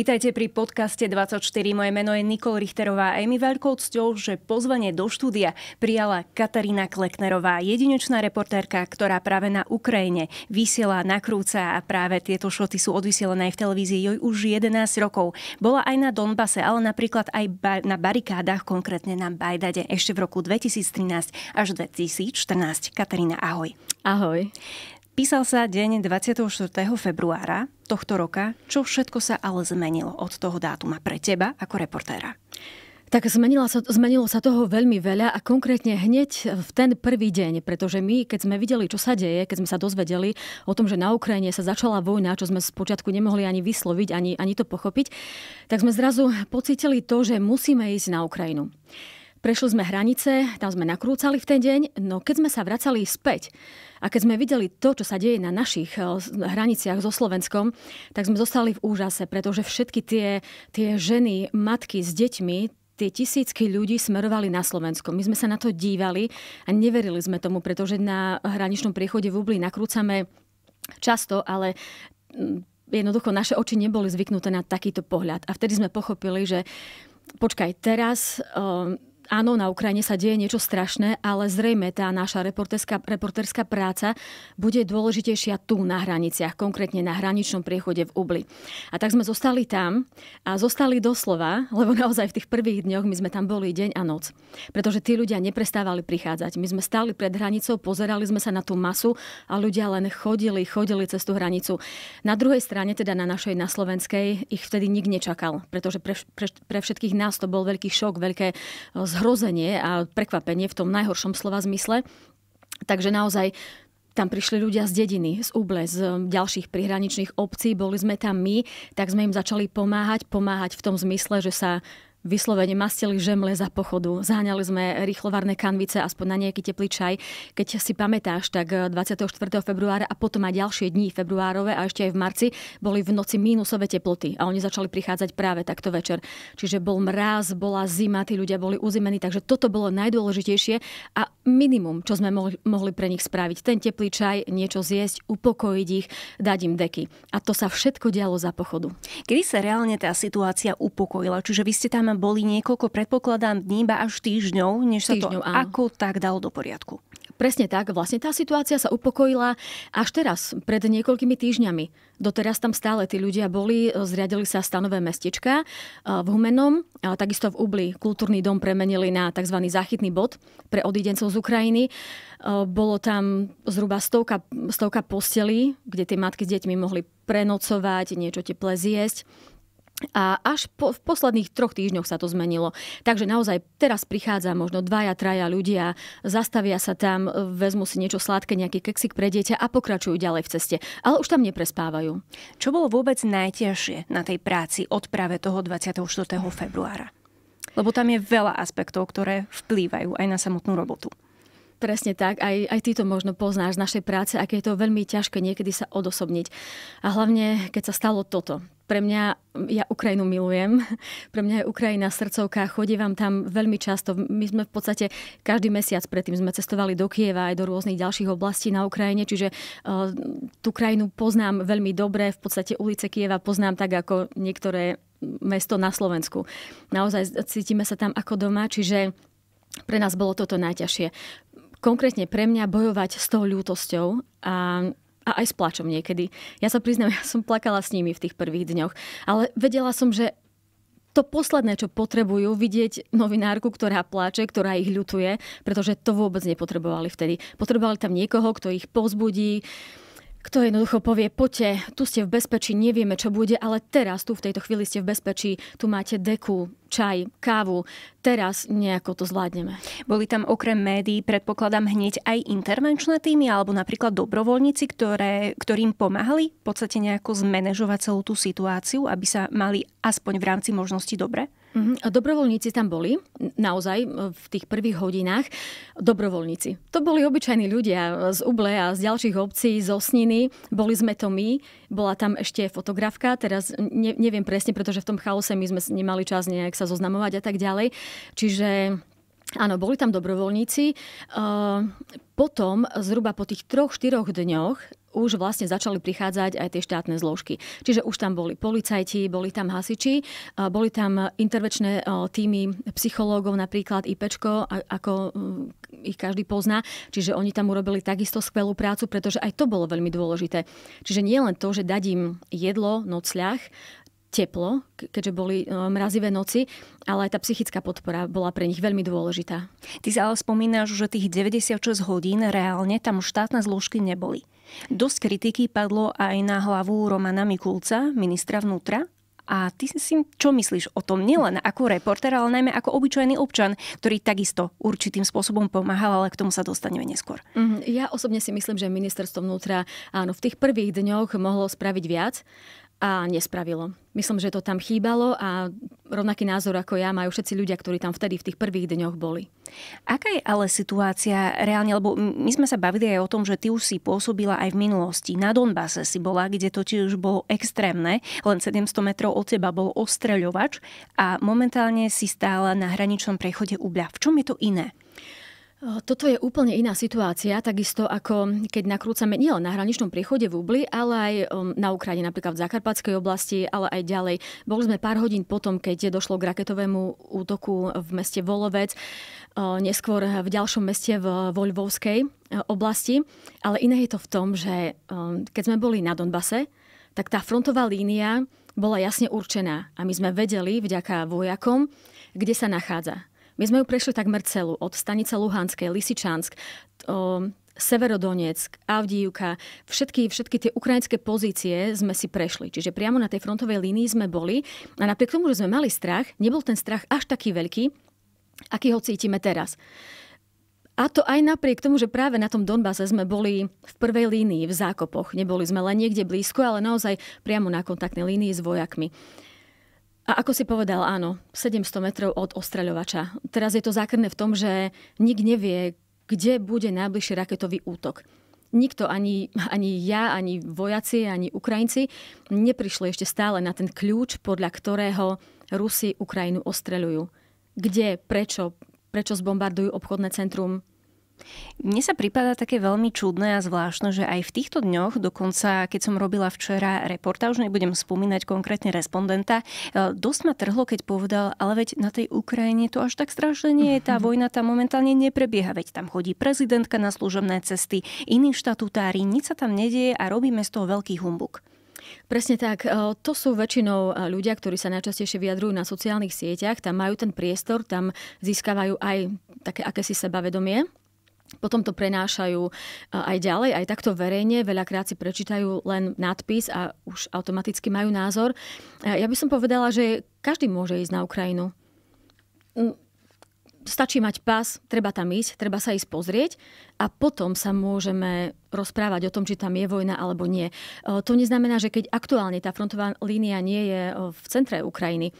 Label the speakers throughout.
Speaker 1: Vítajte pri podcaste 24. Moje meno je Nikol Richterová a je mi veľkou cťou, že pozvanie do štúdia prijala Katarína Kleknerová, jedinečná reportérka, ktorá práve na Ukrajine vysiela, nakrúca a práve tieto šoty sú odvysielané aj v televízii joj už 11 rokov. Bola aj na Donbase, ale napríklad aj ba- na barikádach, konkrétne na Bajdade ešte v roku 2013 až 2014. Katarína, ahoj. Ahoj. Písal sa deň 24. februára tohto roka. Čo všetko sa ale zmenilo od toho dátuma pre teba ako
Speaker 2: reportéra? Tak zmenilo sa, zmenilo sa toho veľmi veľa a konkrétne hneď v ten prvý deň, pretože my, keď sme videli, čo sa deje, keď sme sa dozvedeli o tom, že na Ukrajine sa začala vojna, čo sme z počiatku nemohli ani vysloviť, ani, ani to pochopiť, tak sme zrazu pocitili to, že musíme ísť na Ukrajinu. Prešli sme hranice, tam sme nakrúcali v ten deň, no keď sme sa vracali späť a keď sme videli to, čo sa deje na našich eh, hraniciach so Slovenskom, tak sme zostali v úžase, pretože všetky tie, tie ženy, matky s deťmi, tie tisícky ľudí smerovali na Slovensko. My sme sa na to dívali a neverili sme tomu, pretože na hraničnom priechode v Ubli nakrúcame často, ale mm, jednoducho naše oči neboli zvyknuté na takýto pohľad. A vtedy sme pochopili, že počkaj, teraz... Um, áno, na Ukrajine sa deje niečo strašné, ale zrejme tá naša reporterská, reporterská práca bude dôležitejšia tu na hraniciach, konkrétne na hraničnom priechode v Ubli. A tak sme zostali tam a zostali doslova, lebo naozaj v tých prvých dňoch my sme tam boli deň a noc, pretože tí ľudia neprestávali prichádzať. My sme stáli pred hranicou, pozerali sme sa na tú masu a ľudia len chodili, chodili cez tú hranicu. Na druhej strane, teda na našej, na slovenskej, ich vtedy nik nečakal, pretože pre, pre, pre všetkých nás to bol veľký šok, veľké eh, zhrozenie a prekvapenie v tom najhoršom slova zmysle. Takže naozaj tam prišli ľudia z dediny, z úble, z ďalších prihraničných obcí, boli sme tam my, tak sme im začali pomáhať, pomáhať v tom zmysle, že sa vyslovene mastili žemle za pochodu. Zháňali sme rýchlovarné kanvice, aspoň na nejaký teplý čaj. Keď si pamätáš, tak 24. Eh, februára a potom aj ďalšie dni februárove a ešte aj v marci boli v noci mínusové teploty a oni začali prichádzať práve takto večer. Čiže bol mraz, bola zima, tí ľudia boli uzimení, takže toto bolo najdôležitejšie a minimum, čo sme mohli, mohli pre nich spraviť. Ten teplý čaj, niečo zjesť, upokojiť ich, dať im deky. A to sa všetko dialo za pochodu. Kedy sa reálne tá situácia upokojila? Čiže vy ste tam boli niekoľko, predpokladám, dní, iba až týždňov, než sa týždňov, to áno. ako tak dalo do poriadku. Presne tak, vlastne tá situácia sa upokojila až teraz, pred niekoľkými týždňami. Doteraz tam stále tí ľudia boli, zriadili sa stanové mestečka eh, v Humenom, takisto v Ubli kultúrny dom premenili na tzv. záchytný bod pre odidencov z Ukrajiny. Eh, bolo tam zhruba stovka, stovka postelí, kde tie matky s deťmi mohli prenocovať, niečo teplé zjesť. A až po, v posledných troch týždňoch sa to zmenilo. Takže naozaj teraz prichádza možno dvaja, traja ľudia, zastavia sa tam, vezmu si niečo sladké, nejaký keksik pre dieťa a pokračujú ďalej v ceste. Ale už tam neprespávajú. Čo bolo vôbec najťažšie na tej práci od práve toho 24. februára? Lebo tam je veľa aspektov, ktoré vplývajú aj na samotnú robotu. Presne tak, aj, aj ty to možno poznáš z našej práce, aké je to veľmi ťažké niekedy sa odosobniť. A hlavne, keď sa stalo toto. Pre mňa, ja Ukrajinu milujem, pre mňa je Ukrajina srdcovka, chodívam tam veľmi často. My sme v podstate každý mesiac predtým sme cestovali do Kieva aj do rôznych ďalších oblastí na Ukrajine, čiže uh, tú krajinu poznám veľmi dobre, v podstate ulice Kieva poznám tak ako niektoré mesto na Slovensku. Naozaj cítime sa tam ako doma, čiže pre nás bolo toto najťažšie konkrétne pre mňa bojovať s tou ľútosťou a a aj s plačom niekedy. Ja sa priznám, ja som plakala s nimi v tých prvých dňoch, ale vedela som, že to posledné, čo potrebujú, vidieť novinárku, ktorá pláče, ktorá ich ľutuje, pretože to vôbec nepotrebovali vtedy. Potrebovali tam niekoho, kto ich pozbudí, kto jednoducho povie, poďte, tu ste v bezpečí, nevieme, čo bude, ale teraz tu v tejto chvíli ste v bezpečí, tu máte deku, čaj, kávu, teraz nejako to zvládneme. Boli tam okrem médií, predpokladám,
Speaker 1: hneď aj intervenčné týmy alebo napríklad dobrovoľníci, ktoré, ktorým pomáhali v podstate nejako zmanéžovať celú tú situáciu, aby sa mali aspoň v rámci možnosti dobre?
Speaker 2: Mhm. A dobrovoľníci tam boli, naozaj e, v tých prvých hodinách. Dobrovoľníci. To boli obyčajní ľudia z Uble a z ďalších obcí, z Osniny. Boli sme to my. Bola tam ešte fotografka, teraz ne, neviem presne, pretože v tom chaose my sme nemali čas nejak sa zoznamovať a tak ďalej. Čiže Áno, boli tam dobrovoľníci. E, potom, zhruba po tých troch, štyroch dňoch, už vlastne začali prichádzať aj tie štátne zložky. Čiže už tam boli policajti, boli tam hasiči, boli tam intervečné e, týmy psychológov, napríklad IPčko, ako mm, ich každý pozná. Čiže oni tam urobili takisto skvelú prácu, pretože aj to bolo veľmi dôležité. Čiže nie len to, že dať im jedlo, nocľah, teplo, keďže boli e, mrazivé noci, ale aj tá psychická podpora bola pre nich veľmi dôležitá. Ty sa ale spomínaš, že tých 96
Speaker 1: hodín reálne tam štátne zložky neboli. Dosť kritiky padlo aj na hlavu Romana Mikulca, ministra vnútra, a ty si čo myslíš o tom nielen ako reporter, ale najmä ako obyčajný občan, ktorý takisto určitým spôsobom pomáhal, ale k tomu sa dostaneme neskôr.
Speaker 2: Mhm, ja osobne si myslím, že ministerstvo vnútra áno, v tých prvých dňoch mohlo spraviť viac, a nespravilo. Myslím, že to tam chýbalo a rovnaký názor ako ja majú všetci ľudia, ktorí tam vtedy v tých prvých dňoch boli. Aká je ale situácia reálne,
Speaker 1: lebo my sme sa bavili aj o tom, že ty už si pôsobila aj v minulosti. Na Donbase si bola, kde to tiež bolo extrémne, len 700 metrov od teba bol ostreľovač a momentálne
Speaker 2: si stála na hraničnom prechode Ubľa. V čom je to iné? Toto je úplne iná situácia, takisto ako keď nakrúcame nielen na hraničnom priechode v Ubli, ale aj hm, na Ukrajine, napríklad v Zakarpatskej oblasti, ale aj ďalej. Boli sme pár hodín potom, keď došlo k raketovému útoku v meste Volovec, neskôr v ďalšom meste v Voľvovskej oblasti. Ale iné je to v tom, že hm, keď sme boli na Donbase, tak tá frontová línia bola jasne určená a my sme vedeli vďaka vojakom, kde sa nachádza. My sme ju prešli takmer celú, od stanice Luhanskej, Lisičansk, Severodoniec, Severodonetsk, všetky, všetky tie ukrajinské pozície sme si prešli. Čiže priamo na tej frontovej línii sme boli a napriek tomu, že sme mali strach, nebol ten strach až taký veľký, aký ho cítime teraz. A to aj napriek tomu, že práve na tom Donbase sme boli v prvej línii, v zákopoch. Neboli sme len niekde blízko, ale naozaj priamo na kontaktnej línii s vojakmi. A ako si povedal, áno, 700 metrov od ostreľovača. Teraz je to zákrné v tom, že nik nevie, kde bude najbližší raketový útok. Nikto, ani, ani ja, ani vojaci, ani Ukrajinci neprišli ešte stále na ten kľúč, podľa ktorého Rusi Ukrajinu ostreľujú. Kde, prečo, prečo zbombardujú obchodné centrum
Speaker 1: mne sa prípada také veľmi čudné a zvláštne, že aj v týchto dňoch, dokonca keď som robila včera už nebudem spomínať konkrétne respondenta, e, dosť ma trhlo, keď povedal, ale veď na tej Ukrajine to až tak strašne nie je, tá mhm. vojna tam momentálne neprebieha, veď tam chodí prezidentka na služobné cesty, iní štatutári, nič sa tam nedieje a robíme z toho veľký humbuk.
Speaker 2: Presne tak. E, to sú väčšinou e, ľudia, ktorí sa najčastejšie vyjadrujú na sociálnych sieťach. Tam majú ten priestor, tam získavajú aj také akési sebavedomie potom to prenášajú e, aj ďalej, aj takto verejne. Veľakrát si prečítajú len nadpis a už automaticky majú názor. E, ja by som povedala, že každý môže ísť na Ukrajinu. Mm, stačí mať pás, treba tam ísť, treba sa ísť pozrieť a potom sa môžeme rozprávať o tom, či tam je vojna alebo nie. E, to neznamená, že keď aktuálne tá frontová línia nie je v centre Ukrajiny,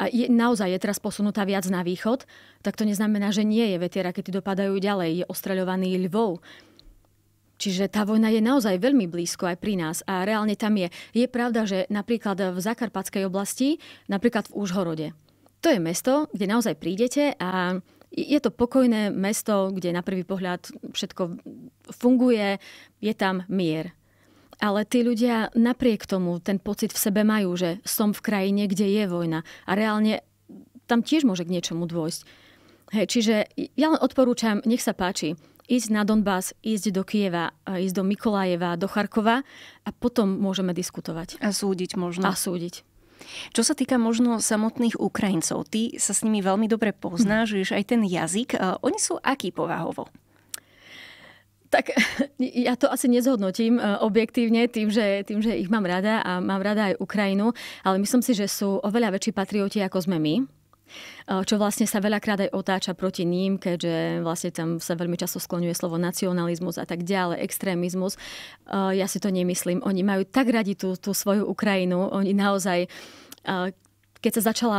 Speaker 2: a je, naozaj je teraz posunutá viac na východ, tak to neznamená, že nie je. Veď tie rakety dopadajú ďalej. Je ostreľovaný Lvov. Čiže tá vojna je naozaj veľmi blízko aj pri nás a reálne tam je. Je pravda, že napríklad v Zakarpatskej oblasti, napríklad v Úžhorode, to je mesto, kde naozaj prídete a je to pokojné mesto, kde na prvý pohľad všetko funguje, je tam mier. Ale tí ľudia napriek tomu ten pocit v sebe majú, že som v krajine, kde je vojna. A reálne tam tiež môže k niečomu dôjsť. Hej, čiže ja len odporúčam, nech sa páči, ísť na Donbass, ísť do Kieva, ísť do Mikolajeva, do Charkova a potom môžeme diskutovať. A súdiť možno. A súdiť.
Speaker 1: Čo sa týka možno samotných Ukrajincov, ty sa s nimi veľmi dobre poznáš, hm. aj ten jazyk. Oni sú aký povahovo?
Speaker 2: Tak ja to asi nezhodnotím e, objektívne tým že, tým, že ich mám rada a mám rada aj Ukrajinu, ale myslím si, že sú oveľa väčší patrioti, ako sme my e, čo vlastne sa veľakrát aj otáča proti ním, keďže vlastne tam sa veľmi často skloňuje slovo nacionalizmus a tak ďalej, extrémizmus. E, ja si to nemyslím. Oni majú tak radi tú, tú svoju Ukrajinu, oni naozaj keď sa začala,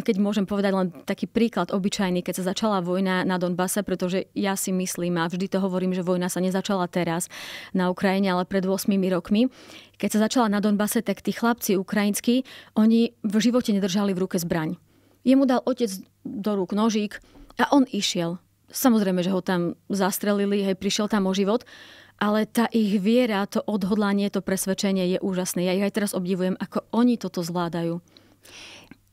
Speaker 2: keď môžem povedať len taký príklad obyčajný, keď sa začala vojna na Donbase, pretože ja si myslím a vždy to hovorím, že vojna sa nezačala teraz na Ukrajine, ale pred 8 rokmi. Keď sa začala na Donbase, tak tí chlapci ukrajinskí, oni v živote nedržali v ruke zbraň. Jemu dal otec do rúk nožík a on išiel. Samozrejme, že ho tam zastrelili, hej, prišiel tam o život, ale tá ich viera, to odhodlanie, to presvedčenie je úžasné. Ja ich aj teraz obdivujem, ako oni toto zvládajú.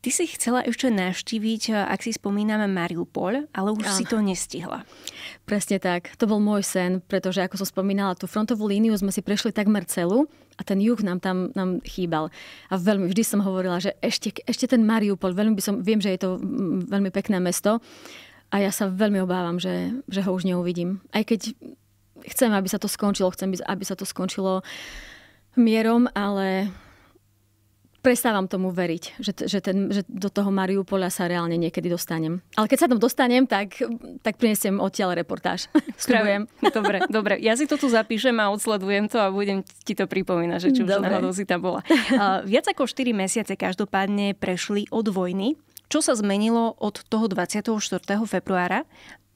Speaker 2: Ty si chcela ešte
Speaker 1: navštíviť,
Speaker 2: eh, ak si spomíname, Mariupol, ale už ano. si to nestihla. Presne tak. To bol môj sen, pretože ako som spomínala, tú frontovú líniu sme si prešli takmer celú a ten juh nám tam nám chýbal. A veľmi, vždy som hovorila, že ešte, ešte ten Mariupol, veľmi by som, viem, že je to mm, veľmi pekné mesto a ja sa veľmi obávam, že, že ho už neuvidím. Aj keď chcem, aby sa to skončilo, chcem, aby sa to skončilo mierom, ale prestávam tomu veriť, že, že, ten, že do toho Mariupola sa reálne niekedy dostanem. Ale keď sa tam dostanem, tak, tak prinesiem odtiaľ reportáž.
Speaker 1: Spravujem. Dobre, dobre. Ja si to tu zapíšem a odsledujem to a budem ti to pripomínať, že či už na si tam bola. Uh, viac ako 4 mesiace každopádne prešli od vojny. Čo sa zmenilo od toho 24. februára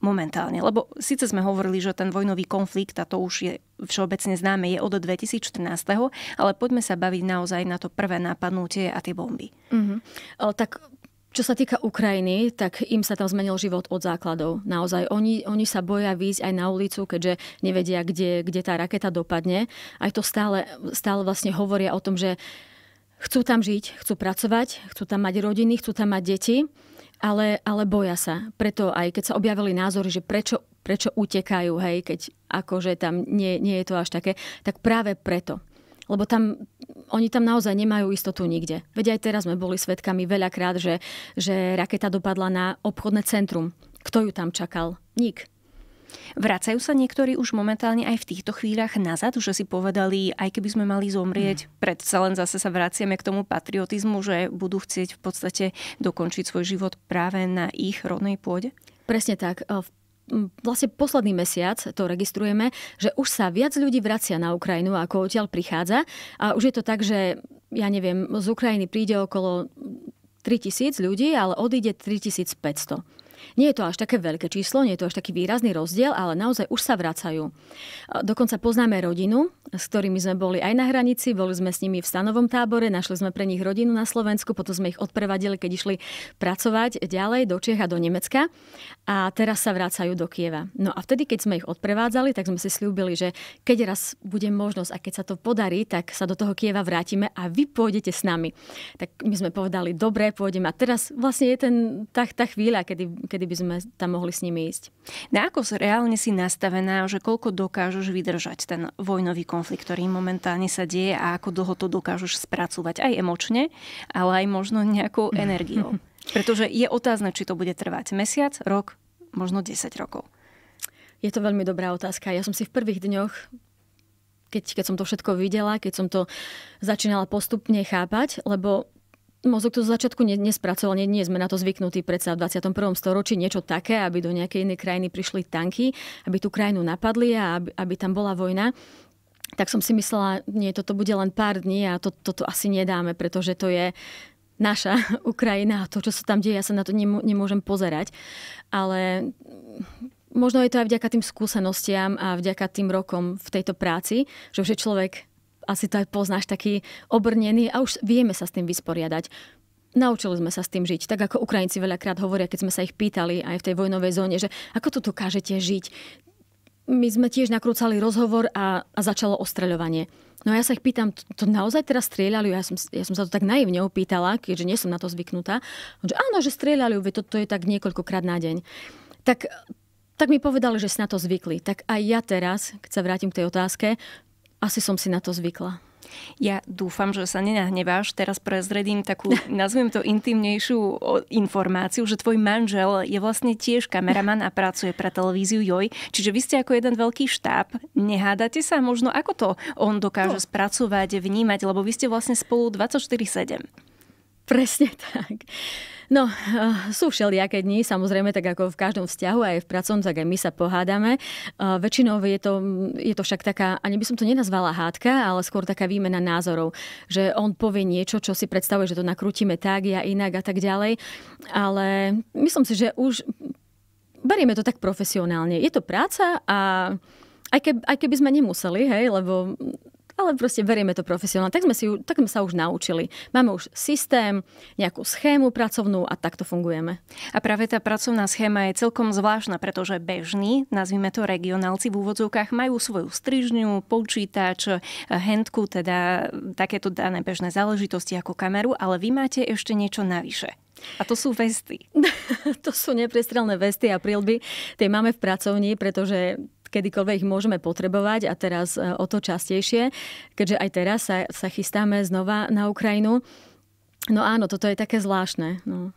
Speaker 1: momentálne? Lebo síce sme hovorili, že ten vojnový konflikt, a to už je všeobecne známe, je od 2014, ale poďme sa baviť naozaj na to prvé nápadnutie a tie bomby.
Speaker 2: Mm-hmm. O, e, tak čo sa týka Ukrajiny, tak im sa tam zmenil život od základov. Naozaj, oni, oni sa boja výjsť aj na ulicu, keďže nevedia, kde, kde tá raketa dopadne. Aj to stále, stále vlastne hovoria o tom, že chcú tam žiť, chcú pracovať, chcú tam mať rodiny, chcú tam mať deti ale, ale boja sa. Preto aj keď sa objavili názory, že prečo, prečo utekajú, hej, keď akože tam nie, nie je to až také, tak práve preto. Lebo tam, oni tam naozaj nemajú istotu nikde. Veď aj teraz sme boli svetkami veľakrát, že, že raketa dopadla na obchodné centrum. Kto ju tam čakal? Nik. Vracajú sa
Speaker 1: niektorí už momentálne aj v týchto chvíľach nazad, že si povedali, aj keby sme mali zomrieť, mm. predsa len zase sa vraciame k tomu patriotizmu, že budú chcieť v podstate dokončiť svoj život
Speaker 2: práve na ich rodnej pôde? Presne tak. E, vlastne posledný mesiac to registrujeme, že už sa viac ľudí vracia na Ukrajinu, ako odtiaľ prichádza. A už je to tak, že ja neviem, z Ukrajiny príde okolo 3000 ľudí, ale odíde 3500. Nie je to až také veľké číslo, nie je to až taký výrazný rozdiel, ale naozaj už sa vracajú. Dokonca poznáme rodinu, s ktorými sme boli aj na hranici, boli sme s nimi v stanovom tábore, našli sme pre nich rodinu na Slovensku, potom sme ich odprevadili, keď išli pracovať ďalej do Čieha, a do Nemecka a teraz sa vracajú do Kieva. No a vtedy, keď sme ich odprevádzali, tak sme si slúbili, že keď raz bude možnosť a keď sa to podarí, tak sa do toho Kieva vrátime a vy pôjdete s nami. Tak my sme povedali, dobre, pôjdeme. A teraz vlastne je ten, tá, tá chvíľa, kedy kedy by sme tam mohli s nimi ísť. Na no ako reálne si nastavená,
Speaker 1: že koľko dokážeš vydržať ten vojnový konflikt, ktorý momentálne sa deje a ako dlho to dokážeš spracovať aj emočne, ale aj možno nejakou mhm. energiou. Pretože je
Speaker 2: otázne, či to bude trvať mesiac, rok, možno 10 rokov. Je to veľmi dobrá otázka. Ja som si v prvých dňoch keď, keď som to všetko videla, keď som to začínala postupne chápať, lebo Mozog to z začiatku nespracoval, nie, nie sme na to zvyknutí predsa v 21. storočí niečo také, aby do nejakej inej krajiny prišli tanky, aby tú krajinu napadli a aby, aby tam bola vojna tak som si myslela, nie, toto bude len pár dní a to, toto asi nedáme, pretože to je naša Ukrajina a to, čo sa tam deje, ja sa na to nemôžem pozerať. Ale možno je to aj vďaka tým skúsenostiam a vďaka tým rokom v tejto práci, že už je človek asi to aj poznáš, taký obrnený a už vieme sa s tým vysporiadať. Naučili sme sa s tým žiť, tak ako Ukrajinci veľakrát hovoria, keď sme sa ich pýtali aj v tej vojnovej zóne, že ako to dokážete žiť. My sme tiež nakrúcali rozhovor a, a začalo ostreľovanie. No ja sa ich pýtam, to, to naozaj teraz strieľali? Ja som, ja som sa to tak naivne opýtala, keďže nie som na to zvyknutá. Že áno, že strieľali, to, to je tak niekoľkokrát na deň. Tak, tak mi povedali, že si na to zvykli. Tak aj ja teraz, keď sa vrátim k tej otázke, asi som si na to zvykla. Ja dúfam,
Speaker 1: že sa nenahneváš. Teraz prezredím takú, nazviem to intimnejšiu informáciu, že tvoj manžel je vlastne tiež kameraman a pracuje pre televíziu Joj. Čiže vy ste ako jeden veľký štáb. Nehádate sa možno, ako to on dokáže no. spracovať, vnímať, lebo vy ste
Speaker 2: vlastne spolu 24-7. Presne tak. No, eh, sú všelijaké dni, samozrejme, tak ako v každom vzťahu, aj v pracovnom, tak aj my sa pohádame. Eh, väčšinou je to, je to však taká, ani by som to nenazvala hádka, ale skôr taká výmena názorov, že on povie niečo, čo si predstavuje, že to nakrútime tak, ja inak a tak ďalej. Ale myslím si, že už berieme to tak profesionálne. Je to práca a aj, keb, aj keby sme nemuseli, hej, lebo ale proste berieme to profesionálne. Tak sme, si, tak sme sa už naučili. Máme už systém, nejakú schému pracovnú a takto fungujeme.
Speaker 1: A práve tá pracovná schéma je celkom zvláštna, pretože bežní, nazvime to regionálci v úvodzovkách, majú svoju strižňu, počítač, hentku, teda takéto dané bežné záležitosti ako kameru, ale vy máte ešte niečo navyše. A to sú vesty.
Speaker 2: to sú neprestrelné vesty a prílby. Tie máme v pracovni, pretože kedykoľvek ich môžeme potrebovať a teraz e, o to častejšie, keďže aj teraz sa, sa chystáme znova na Ukrajinu. No áno, toto je také zvláštne. No.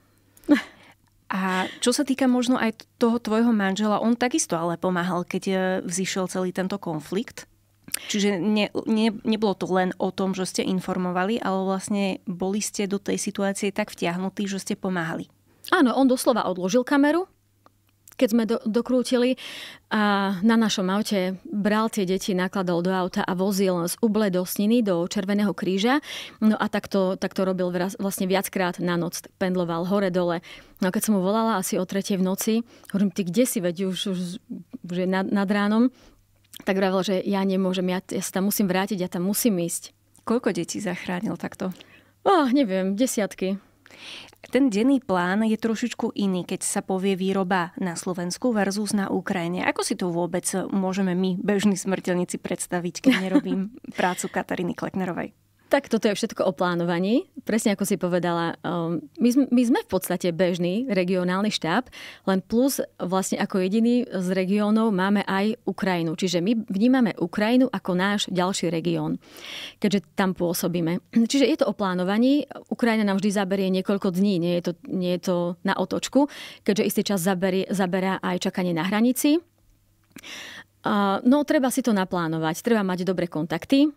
Speaker 1: A čo sa týka možno aj toho tvojho manžela, on takisto ale pomáhal, keď e, vzýšiel celý tento konflikt? Čiže ne, ne, nebolo to len o tom, že ste informovali, ale vlastne boli ste do tej situácie tak vtiahnutí, že ste pomáhali. Áno, on
Speaker 2: doslova odložil kameru, keď sme do, dokrútili a na našom aute bral tie deti, nakladal do auta a vozil z Uble do Sniny, do Červeného kríža. No a takto, takto robil vlastne viackrát na noc, pendloval hore-dole. No a keď som mu volala asi o tretej v noci, hovorím, ty kde si, veď už, už, už je nad, nad ránom, tak hovoril, že ja nemôžem, ja, ja sa tam musím vrátiť, ja tam musím ísť. Koľko detí zachránil takto? Oh, neviem, desiatky. Ten denný plán je trošičku
Speaker 1: iný, keď sa povie výroba na Slovensku versus na Ukrajine. Ako si to vôbec môžeme my, bežní smrteľníci, predstaviť, keď nerobím prácu Katariny Kleknerovej?
Speaker 2: Tak toto je všetko o plánovaní. Presne ako si povedala, um, my, my sme v podstate bežný regionálny štáb, len plus vlastne ako jediný z regiónov máme aj Ukrajinu. Čiže my vnímame Ukrajinu ako náš ďalší región, keďže tam pôsobíme. Čiže je to o plánovaní. Ukrajina nám vždy zaberie niekoľko dní, nie je to, nie je to na otočku, keďže istý čas zaberie, zaberá aj čakanie na hranici. No, treba si to naplánovať, treba mať dobré kontakty,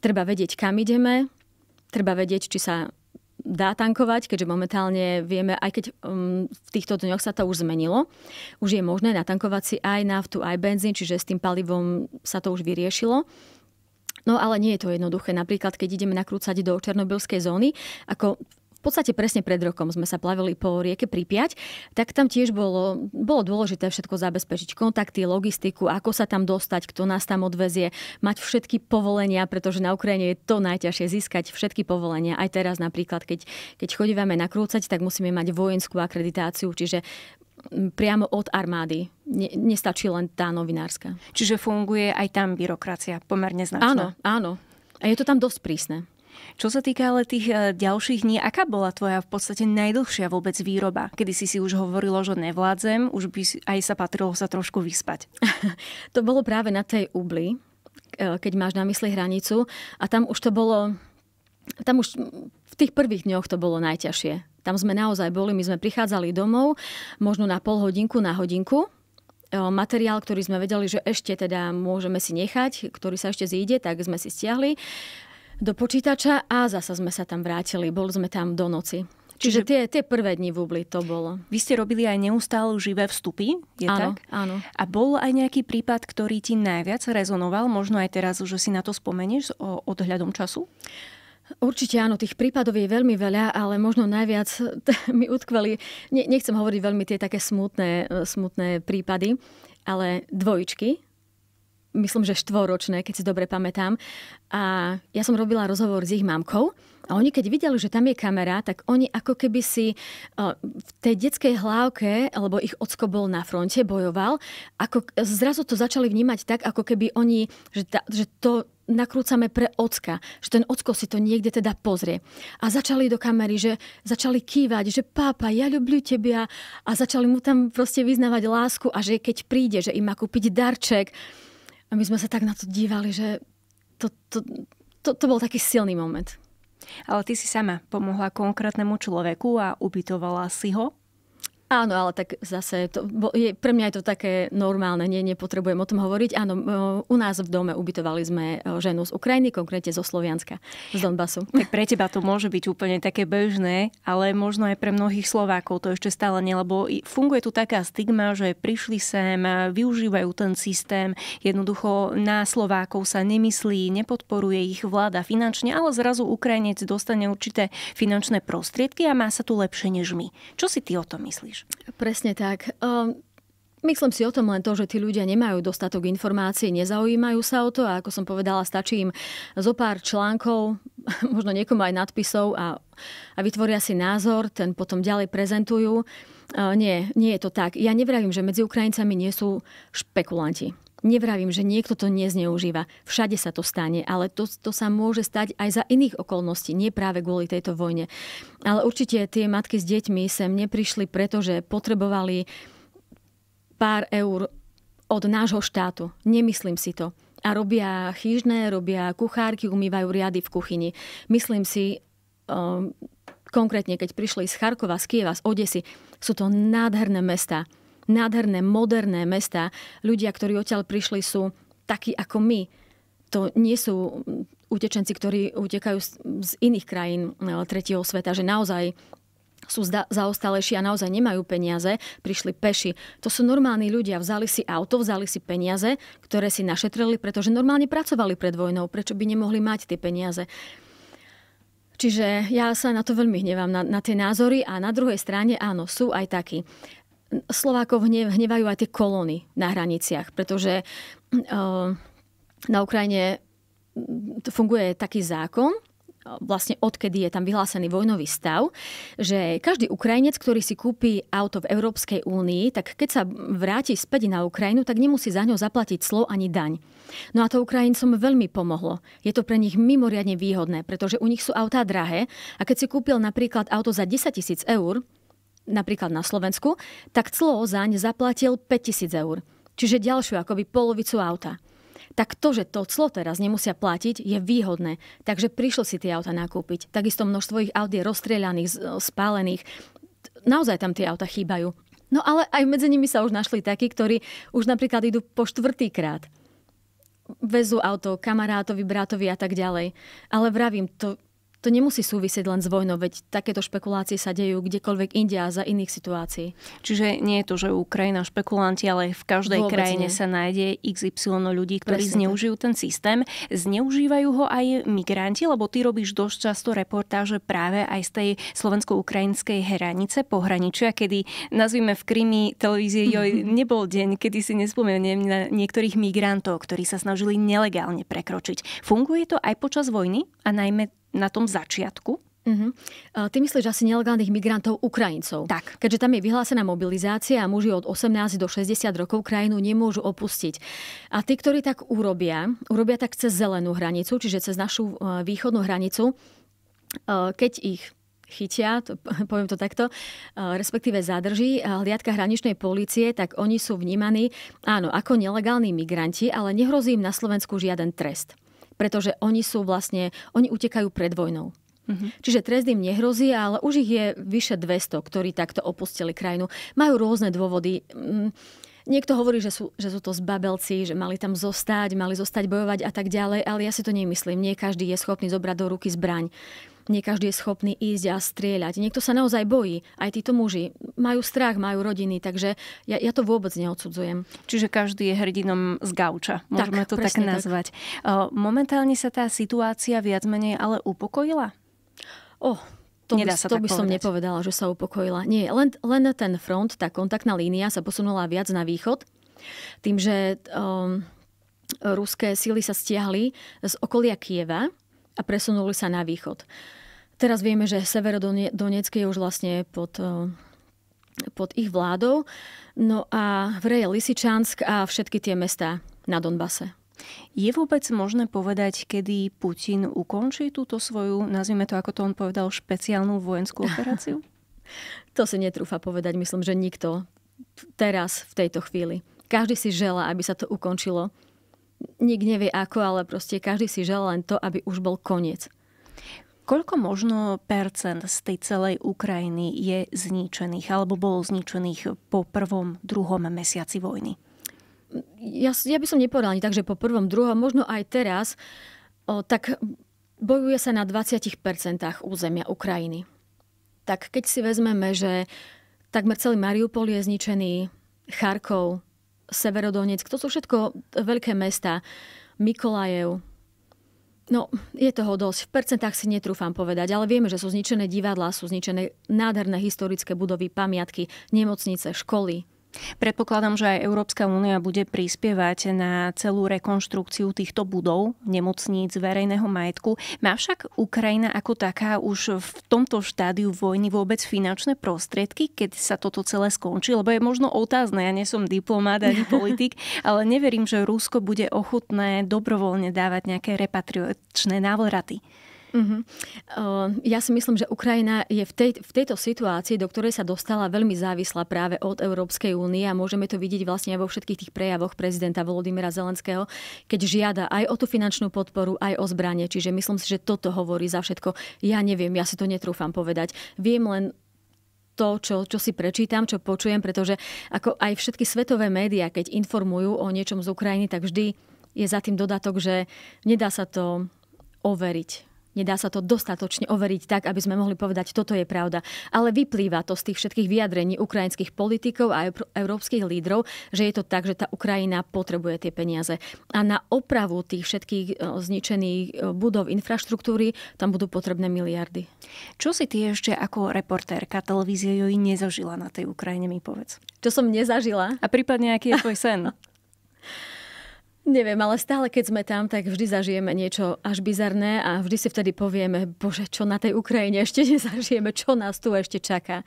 Speaker 2: treba vedieť, kam ideme, treba vedieť, či sa dá tankovať, keďže momentálne vieme, aj keď um, v týchto dňoch sa to už zmenilo, už je možné natankovať si aj naftu, aj benzín, čiže s tým palivom sa to už vyriešilo. No ale nie je to jednoduché. Napríklad, keď ideme nakrúcať do Černobylskej zóny, ako v podstate presne pred rokom sme sa plavili po rieke Pripiať, tak tam tiež bolo, bolo dôležité všetko zabezpečiť. Kontakty, logistiku, ako sa tam dostať, kto nás tam odvezie, mať všetky povolenia, pretože na Ukrajine je to najťažšie získať všetky povolenia. Aj teraz napríklad, keď, keď chodívame nakrúcať, tak musíme mať vojenskú akreditáciu, čiže priamo od armády. Ne, nestačí len tá novinárska. Čiže funguje aj tam byrokracia pomerne značná. Áno, áno. A je to tam dosť prísne.
Speaker 1: Čo sa týka ale tých e, ďalších dní, aká bola tvoja v podstate najdlhšia vôbec výroba?
Speaker 2: Kedy si si už hovorilo, že nevládzem, už by aj sa patrilo sa trošku vyspať. to bolo práve na tej ubli, e, keď máš na mysli hranicu a tam už to bolo tam už v tých prvých dňoch to bolo najťažšie. Tam sme naozaj boli, my sme prichádzali domov, možno na pol hodinku, na hodinku, e, materiál, ktorý sme vedeli, že ešte teda môžeme si nechať, ktorý sa ešte zíde, tak sme si stiahli do počítača a zasa sme sa tam vrátili. Bol sme tam do noci. Čiže, Čiže tie, tie prvé dni v Ubli to bolo. Vy ste robili aj neustále živé vstupy, je áno, tak? Áno, A bol aj nejaký prípad,
Speaker 1: ktorý ti najviac rezonoval? Možno aj teraz, že si na to spomenieš o odhľadom času?
Speaker 2: Určite áno, tých prípadov je veľmi veľa, ale možno najviac mi utkveli, nechcem hovoriť veľmi tie také smutné, e, smutné prípady, ale dvojičky, myslím, že štvoročné, keď si dobre pamätám. A ja som robila rozhovor s ich mamkou a oni keď videli, že tam je kamera, tak oni ako keby si eh, v tej detskej hlávke, alebo ich ocko bol na fronte, bojoval, ako zrazu to začali vnímať tak, ako keby oni, že, ta, že to nakrúcame pre ocka, že ten ocko si to niekde teda pozrie. A začali do kamery, že začali kývať, že pápa, ja ľubľu tebia a začali mu tam proste vyznávať lásku a že keď príde, že im má kúpiť darček, a my sme sa tak na to dívali, že to, to, to, to bol taký silný moment. Ale ty si sama pomohla konkrétnemu človeku a ubytovala si ho Áno, ale tak zase, to, bo je, pre mňa je to také normálne, nie, nepotrebujem o tom hovoriť. Áno, u nás v dome ubytovali sme e, ženu z Ukrajiny, konkrétne zo Slovianska, z
Speaker 1: Donbasu. Tak pre teba to môže byť úplne také bežné, ale možno aj pre mnohých Slovákov to ešte stále nie, lebo funguje tu taká stigma, že prišli sem, využívajú ten systém, jednoducho na Slovákov sa nemyslí, nepodporuje ich vláda finančne, ale zrazu Ukrajinec dostane určité finančné prostriedky a má sa tu lepšie než my. Čo si ty o tom
Speaker 2: myslíš? Presne tak. Um... Myslím si o tom len to, že tí ľudia nemajú dostatok informácií, nezaujímajú sa o to a ako som povedala, stačí im zo pár článkov, možno niekomu aj nadpisov a, a vytvoria si názor, ten potom ďalej prezentujú. Ehm, nie, nie je to tak. Ja nevravím, že medzi Ukrajincami nie sú špekulanti. Nevravím, že niekto to nezneužíva. Všade sa to stane, ale to, to sa môže stať aj za iných okolností, nie práve kvôli tejto vojne. Ale určite tie matky s deťmi sem neprišli, pretože potrebovali pár eur od nášho štátu. Nemyslím si to. A robia chyžné, robia kuchárky, umývajú riady v kuchyni. Myslím si, um, konkrétne keď prišli z Charkova, z Kieva, z Odesy, sú to nádherné mesta nádherné, moderné mesta. Ľudia, ktorí odtiaľ prišli, sú takí ako my. To nie sú mm, utečenci, ktorí utekajú z iných krajín e, tretieho sveta, že naozaj sú zaostalejší a naozaj nemajú peniaze, prišli peši. To sú normálni ľudia, vzali si auto, vzali si peniaze, ktoré si našetrili, pretože normálne pracovali pred vojnou, prečo by nemohli mať tie peniaze. Čiže ja sa na to veľmi hnevám, na, na tie názory a na druhej strane áno, sú aj takí. Slovákov hnevajú aj tie kolóny na hraniciach, pretože eh, na Ukrajine mm, funguje taký zákon, vlastne odkedy je tam vyhlásený vojnový stav, že každý Ukrajinec, ktorý si kúpi auto v Európskej únii, tak keď sa vráti späť na Ukrajinu, tak nemusí za ňo zaplatiť slov ani daň. No a to Ukrajincom veľmi pomohlo. Je to pre nich mimoriadne výhodné, pretože u nich sú autá drahé a keď si kúpil napríklad auto za 10 tisíc eur, napríklad na Slovensku, tak clo zaň zaplatil 5000 eur, čiže ďalšiu akoby polovicu auta. Tak to, že to clo teraz nemusia platiť, je výhodné. Takže prišlo si tie auta nakúpiť. Takisto množstvo ich aut je rozstrieľaných, e, spálených. Naozaj tam tie auta chýbajú. No ale aj medzi nimi sa už našli takí, ktorí už napríklad idú po štvrtýkrát. Vezú auto kamarátovi, bratovi a tak ďalej. Ale vravím, to to nemusí súvisieť len s vojnou, veď takéto špekulácie sa dejú kdekoľvek india za iných situácií. Čiže nie je to, že Ukrajina špekulanti, ale v každej Vôbec krajine nie. sa nájde XY
Speaker 1: ľudí, ktorí Presne zneužijú tak. ten systém. Zneužívajú ho aj migranti, lebo ty robíš dosť často reportáže práve aj z tej slovensko-ukrajinskej hranice pohraničia, kedy nazvime v Krymi televízie, joj, nebol deň, kedy si nespomeniem na niektorých migrantov, ktorí sa snažili nelegálne prekročiť. Funguje to aj počas vojny a najmä na
Speaker 2: tom začiatku. Uh-huh. Ty myslíš asi nelegálnych migrantov Ukrajincov. Tak. Keďže tam je vyhlásená mobilizácia a muži od 18 do 60 rokov krajinu nemôžu opustiť. A tí, ktorí tak urobia, urobia tak cez zelenú hranicu, čiže cez našu e, východnú hranicu, e, keď ich chytia, to, poviem to takto, e, respektíve zadrží hliadka hraničnej policie, tak oni sú vnímaní, áno, ako nelegálni migranti, ale nehrozí im na Slovensku žiaden trest pretože oni sú vlastne, oni utekajú pred vojnou. Mm-hmm. Čiže trest im nehrozí, ale už ich je vyše 200, ktorí takto opustili krajinu. Majú rôzne dôvody. Mm, niekto hovorí, že sú, že sú to zbabelci, že mali tam zostať, mali zostať bojovať a tak ďalej, ale ja si to nemyslím. Nie každý je schopný zobrať do ruky zbraň nie každý je schopný ísť a strieľať. Niekto sa naozaj bojí. Aj títo muži majú strach, majú rodiny, takže ja, ja to vôbec neodsudzujem. Čiže každý je hrdinom z gauča, môžeme tak, to tak nazvať.
Speaker 1: Tak. Momentálne sa tá situácia viac menej ale upokojila?
Speaker 2: Oh, to, Nedá sa to by povedať. som nepovedala, že sa upokojila. Nie, len, len ten front, tá kontaktná línia sa posunula viac na východ, tým, že um, ruské síly sa stiahli z okolia Kieva, a presunuli sa na východ. Teraz vieme, že Severodonetsk je už vlastne pod eh, pod ich vládou. No a vreje Lisičansk a všetky tie mesta na Donbase. Je vôbec možné povedať, kedy Putin ukončí túto svoju, nazvime to, ako to on povedal, špeciálnu vojenskú operáciu? to si netrúfa povedať, myslím, že nikto teraz, v tejto chvíli. Každý si želá, aby sa to ukončilo nik nevie ako, ale proste každý si želá len to, aby už bol koniec.
Speaker 1: Koľko možno percent z tej celej Ukrajiny je zničených alebo bolo zničených po prvom, druhom mesiaci vojny?
Speaker 2: Ja, ja by som nepovedala ani tak, že po prvom, druhom, možno aj teraz, o, tak bojuje sa na 20% územia Ukrajiny. Tak keď si vezmeme, že takmer celý Mariupol je zničený, Charkov, Severodonec, to sú všetko veľké mesta, Mikolajev. No, je toho dosť. V percentách si netrúfam povedať, ale vieme, že sú zničené divadlá, sú zničené nádherné historické budovy, pamiatky, nemocnice, školy. Predpokladám, že aj Európska únia bude prispievať na
Speaker 1: celú rekonštrukciu týchto budov, nemocníc, verejného majetku. Má však Ukrajina ako taká už v tomto štádiu vojny vôbec finančné prostriedky, keď sa toto celé skončí? Lebo je možno otázne, ja nie som diplomát ani politik, ale neverím, že Rusko
Speaker 2: bude ochotné dobrovoľne dávať nejaké repatriočné návraty. Uh-huh. Uh, ja si myslím, že Ukrajina je v, tej, v tejto situácii, do ktorej sa dostala veľmi závislá práve od Európskej únie a môžeme to vidieť vlastne aj vo všetkých tých prejavoch prezidenta Volodymyra Zelenského, keď žiada aj o tú finančnú podporu, aj o zbranie. Čiže myslím si, že toto hovorí za všetko. Ja neviem, ja si to netrúfam povedať. Viem len to, čo, čo si prečítam, čo počujem, pretože ako aj všetky svetové médiá, keď informujú o niečom z Ukrajiny, tak vždy je za tým dodatok, že nedá sa to overiť Nedá sa to dostatočne overiť tak, aby sme mohli povedať, toto je pravda. Ale vyplýva to z tých všetkých vyjadrení ukrajinských politikov a európskych lídrov, že je to tak, že tá Ukrajina potrebuje tie peniaze. A na opravu tých všetkých e, zničených e, budov infraštruktúry tam budú potrebné miliardy. Čo si ty ešte ako reportérka televízie Joj nezažila na tej Ukrajine, mi povedz? Čo som nezažila? A prípadne, aký je tvoj sen? Neviem, ale stále keď sme tam, tak vždy zažijeme niečo až bizarné a vždy si vtedy povieme, bože, čo na tej Ukrajine ešte nezažijeme, čo nás tu ešte čaká.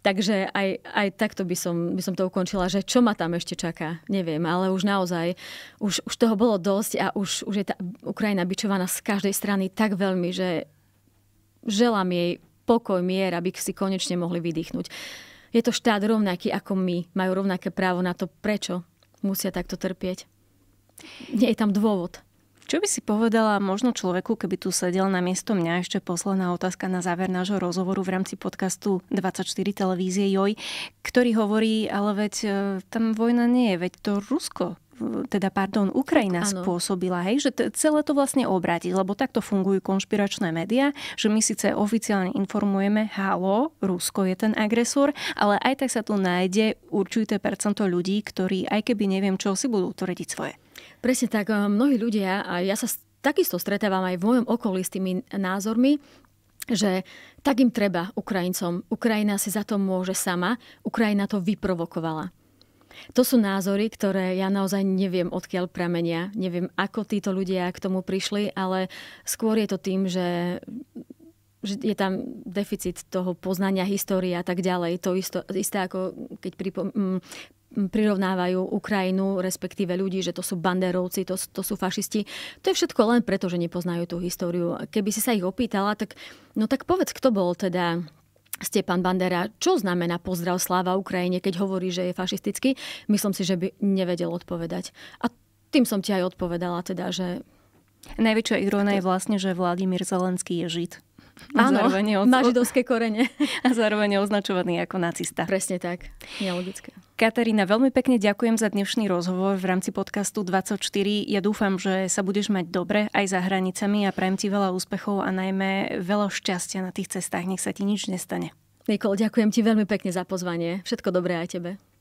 Speaker 2: Takže aj, aj takto by som, by som to ukončila, že čo ma tam ešte čaká, neviem, ale už naozaj, už, už toho bolo dosť a už, už je tá Ukrajina bičovaná z každej strany tak veľmi, že želám jej pokoj, mier, aby si konečne mohli vydýchnuť. Je to štát rovnaký ako my, majú rovnaké právo na to, prečo musia takto trpieť. Nie je tam dôvod. Čo by si povedala možno človeku, keby tu sedel na miesto mňa?
Speaker 1: Ešte posledná otázka na záver nášho rozhovoru v rámci podcastu 24 televízie JOJ, ktorý hovorí, ale veď e, tam vojna nie je, veď to Rusko teda pardon, Ukrajina tak, spôsobila, hej, že t- celé to vlastne obrátiť, lebo takto fungujú konšpiračné médiá, že my síce oficiálne informujeme, halo, Rusko je ten agresor, ale aj tak sa
Speaker 2: tu nájde určité percento ľudí, ktorí aj keby neviem čo si budú tvrdiť svoje. Presne tak, eh, mnohí ľudia, a ja sa takisto stretávam aj v mojom okolí s tými názormi, že tak im treba Ukrajincom. Ukrajina si za to môže sama. Ukrajina to vyprovokovala. To sú názory, ktoré ja naozaj neviem, odkiaľ pramenia. Neviem, ako títo ľudia k tomu prišli, ale skôr je to tým, že že je tam deficit toho poznania histórie a tak ďalej. To isto, isté ako keď pripom, mm, prirovnávajú Ukrajinu, respektíve ľudí, že to sú banderovci, to, to sú fašisti. To je všetko len preto, že nepoznajú tú históriu. Keby si sa ich opýtala, tak, no tak povedz, kto bol teda Stepan Bandera, čo znamená pozdrav sláva Ukrajine, keď hovorí, že je fašistický, myslím si, že by nevedel odpovedať. A tým som ti aj odpovedala teda, že... Najväčšia irónia je vlastne, že Vladimír Zelenský je Žid.
Speaker 1: A Áno, zároveň od... má židovské korene. A zároveň je označovaný ako nacista. Presne tak, nelogické. Katarína, veľmi pekne ďakujem za dnešný rozhovor v rámci podcastu 24. Ja dúfam, že sa budeš mať dobre aj za hranicami a prajem ti veľa úspechov a najmä
Speaker 2: veľa šťastia na tých cestách. Nech sa ti nič nestane. Nikol, ďakujem ti veľmi pekne za pozvanie. Všetko dobré aj tebe.